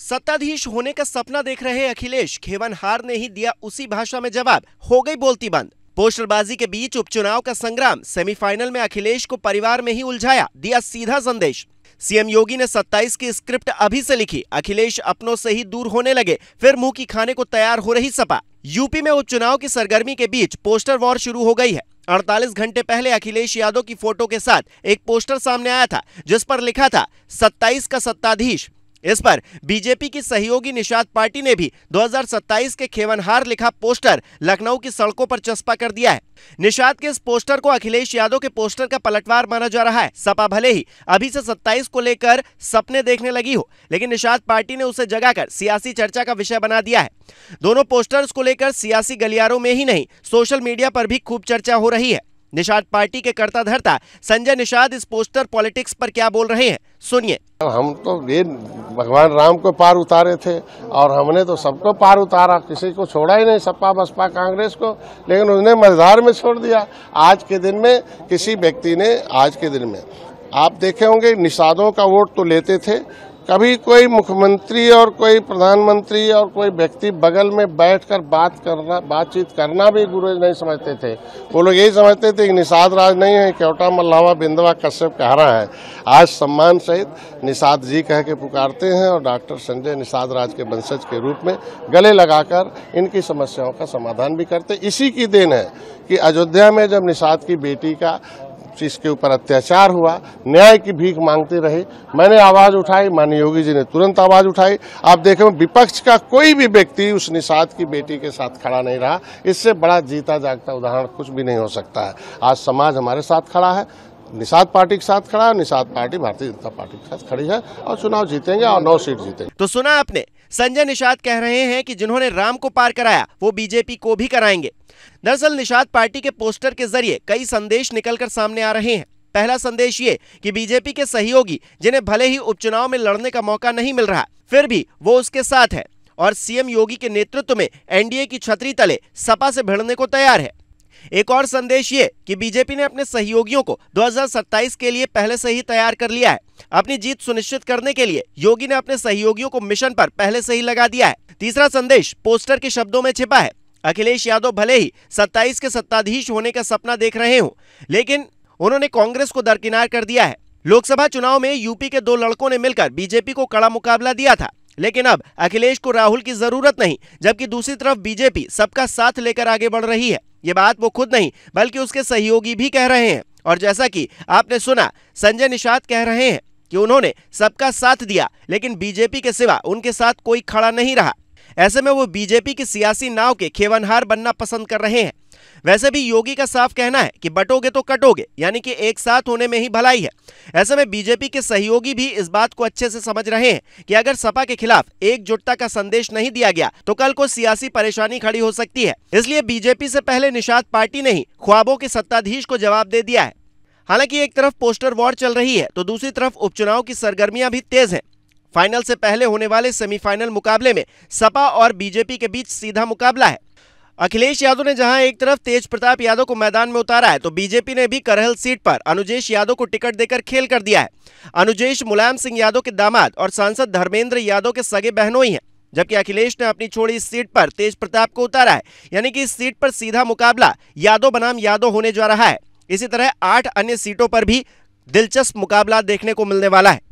सत्ताधीश होने का सपना देख रहे अखिलेश खेवनहार ने ही दिया उसी भाषा में जवाब हो गई बोलती बंद पोस्टरबाजी के बीच उपचुनाव का संग्राम सेमीफाइनल में अखिलेश को परिवार में ही उलझाया दिया सीधा संदेश सीएम योगी ने 27 की स्क्रिप्ट अभी से लिखी अखिलेश अपनों से ही दूर होने लगे फिर मुंह की खाने को तैयार हो रही सपा यूपी में उपचुनाव की सरगर्मी के बीच पोस्टर वॉर शुरू हो गई है 48 घंटे पहले अखिलेश यादव की फोटो के साथ एक पोस्टर सामने आया था जिस पर लिखा था 27 का सत्ताधीश इस पर बीजेपी की सहयोगी निषाद पार्टी ने भी 2027 के खेवनहार लिखा पोस्टर लखनऊ की सड़कों पर चस्पा कर दिया है निषाद के इस पोस्टर को अखिलेश यादव के पोस्टर का पलटवार माना जा रहा है सपा भले ही अभी से 27 को लेकर सपने देखने लगी हो लेकिन निषाद पार्टी ने उसे जगाकर सियासी चर्चा का विषय बना दिया है दोनों पोस्टर्स को लेकर सियासी गलियारों में ही नहीं सोशल मीडिया पर भी खूब चर्चा हो रही है निषाद पार्टी के कर्ता धरता संजय निषाद इस पोस्टर पॉलिटिक्स पर क्या बोल रहे हैं सुनिए हम तो ये भगवान राम को पार उतारे थे और हमने तो सबको पार उतारा किसी को छोड़ा ही नहीं सपा बसपा कांग्रेस को लेकिन उसने मझधार में छोड़ दिया आज के दिन में किसी व्यक्ति ने आज के दिन में आप देखे होंगे निषादों का वोट तो लेते थे कभी कोई मुख्यमंत्री और कोई प्रधानमंत्री और कोई व्यक्ति बगल में बैठकर बात करना बातचीत करना भी गुरु नहीं समझते थे वो लोग यही समझते थे कि निषाद राज नहीं है क्योटा मल्लावा बिंदवा कश्यप कह रहा है आज सम्मान सहित निषाद जी कह के पुकारते हैं और डॉक्टर संजय निषाद राज के वंशज के रूप में गले लगाकर इनकी समस्याओं का समाधान भी करते इसी की देन है कि अयोध्या में जब निषाद की बेटी का इसके ऊपर अत्याचार हुआ न्याय की भीख मांगते रहे मैंने आवाज़ उठाई माननीय योगी जी ने तुरंत आवाज़ उठाई आप देखें विपक्ष का कोई भी व्यक्ति उस निषाद की बेटी के साथ खड़ा नहीं रहा इससे बड़ा जीता जागता उदाहरण कुछ भी नहीं हो सकता है आज समाज हमारे साथ खड़ा है निषाद पार्टी के साथ खड़ा है निषाद पार्टी भारतीय जनता पार्टी के साथ खड़ी है और चुनाव जीतेंगे और नौ सीट जीतेंगे तो सुना आपने संजय निषाद कह रहे हैं कि जिन्होंने राम को पार कराया वो बीजेपी को भी कराएंगे दरअसल निषाद पार्टी के पोस्टर के जरिए कई संदेश निकलकर सामने आ रहे हैं पहला संदेश ये कि बीजेपी के सहयोगी जिन्हें भले ही उपचुनाव में लड़ने का मौका नहीं मिल रहा फिर भी वो उसके साथ है और सीएम योगी के नेतृत्व में एनडीए की छतरी तले सपा से भिड़ने को तैयार है एक और संदेश ये कि बीजेपी ने अपने सहयोगियों को 2027 के लिए पहले से ही तैयार कर लिया है अपनी जीत सुनिश्चित करने के लिए योगी ने अपने सहयोगियों को मिशन पर पहले से ही लगा दिया है तीसरा संदेश पोस्टर के शब्दों में छिपा है अखिलेश यादव भले ही 27 के सत्ताधीश होने का सपना देख रहे हो लेकिन उन्होंने कांग्रेस को दरकिनार कर दिया है लोकसभा चुनाव में यूपी के दो लड़कों ने मिलकर बीजेपी को कड़ा मुकाबला दिया था लेकिन अब अखिलेश को राहुल की जरूरत नहीं जबकि दूसरी तरफ बीजेपी सबका साथ लेकर आगे बढ़ रही है ये बात वो खुद नहीं बल्कि उसके सहयोगी भी कह रहे हैं और जैसा कि आपने सुना संजय निषाद कह रहे हैं कि उन्होंने सबका साथ दिया लेकिन बीजेपी के सिवा उनके साथ कोई खड़ा नहीं रहा ऐसे में वो बीजेपी की सियासी नाव के खेवनहार बनना पसंद कर रहे हैं वैसे भी योगी का साफ कहना है कि बटोगे तो कटोगे यानी कि एक साथ होने में ही भलाई है ऐसे में बीजेपी के सहयोगी भी इस बात को अच्छे से समझ रहे हैं कि अगर सपा के खिलाफ एकजुटता का संदेश नहीं दिया गया तो कल को सियासी परेशानी खड़ी हो सकती है इसलिए बीजेपी से पहले निषाद पार्टी ने ही ख्वाबों के सत्ताधीश को जवाब दे दिया है हालांकि एक तरफ पोस्टर वॉर चल रही है तो दूसरी तरफ उपचुनाव की सरगर्मियां भी तेज हैं फाइनल से पहले होने वाले सेमीफाइनल मुकाबले में सपा और बीजेपी के बीच सीधा मुकाबला है अखिलेश यादव ने जहां एक तरफ तेज प्रताप यादव को मैदान में उतारा है तो बीजेपी ने भी करहल सीट पर अनुजेश यादव को टिकट देकर खेल कर दिया है अनुजेश मुलायम सिंह यादव के दामाद और सांसद धर्मेंद्र यादव के सगे बहनों ही हैं जबकि अखिलेश ने अपनी छोड़ी सीट पर तेज प्रताप को उतारा है यानी कि इस सीट पर सीधा मुकाबला यादव बनाम यादव होने जा रहा है इसी तरह आठ अन्य सीटों पर भी दिलचस्प मुकाबला देखने को मिलने वाला है